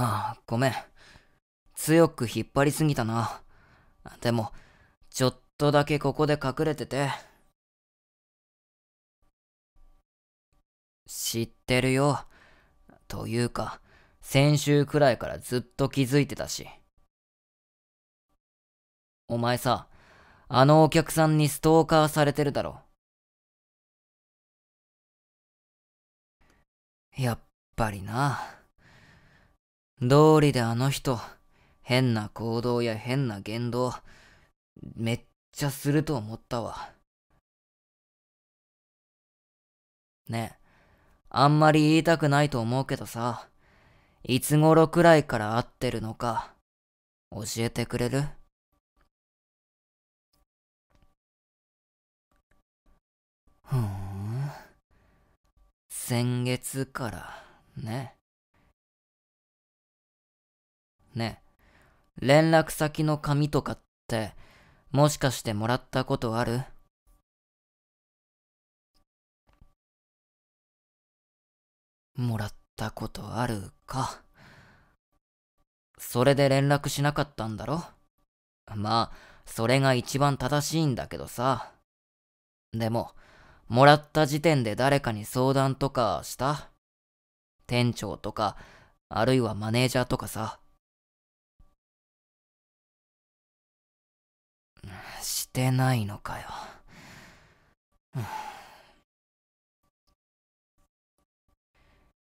ああ、ごめん。強く引っ張りすぎたな。でも、ちょっとだけここで隠れてて。知ってるよ。というか、先週くらいからずっと気づいてたし。お前さ、あのお客さんにストーカーされてるだろ。やっぱりな。どうりであの人、変な行動や変な言動、めっちゃすると思ったわ。ねえ、あんまり言いたくないと思うけどさ、いつ頃くらいから会ってるのか、教えてくれるふーん。先月から、ね。ね。連絡先の紙とかって、もしかしてもらったことあるもらったことあるか。それで連絡しなかったんだろまあ、それが一番正しいんだけどさ。でも、もらった時点で誰かに相談とかした店長とか、あるいはマネージャーとかさ。てないのかよ。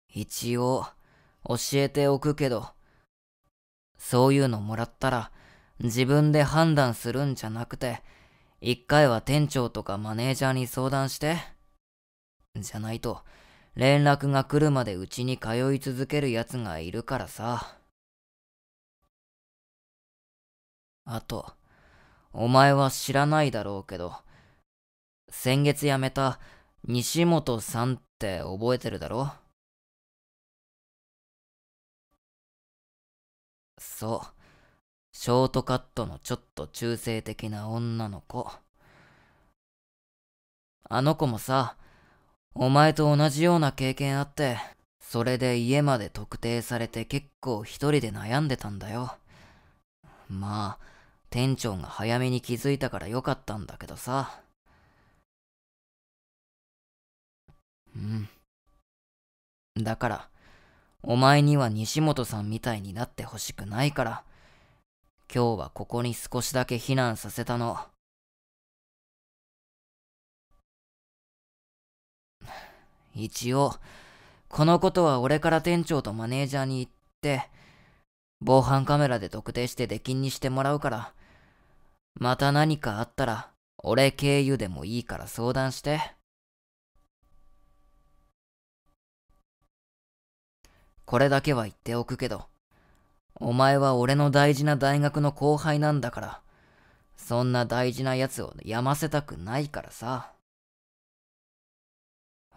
一応、教えておくけど、そういうのもらったら、自分で判断するんじゃなくて、一回は店長とかマネージャーに相談して。じゃないと、連絡が来るまでうちに通い続ける奴がいるからさ。あと、お前は知らないだろうけど、先月辞めた西本さんって覚えてるだろそう。ショートカットのちょっと中性的な女の子。あの子もさ、お前と同じような経験あって、それで家まで特定されて結構一人で悩んでたんだよ。まあ、店長が早めに気づいたからよかったんだけどさ。うん。だから、お前には西本さんみたいになってほしくないから、今日はここに少しだけ避難させたの。一応、このことは俺から店長とマネージャーに言って、防犯カメラで特定して出禁にしてもらうから、また何かあったら、俺経由でもいいから相談して。これだけは言っておくけど、お前は俺の大事な大学の後輩なんだから、そんな大事な奴をやませたくないからさ。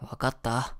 わかった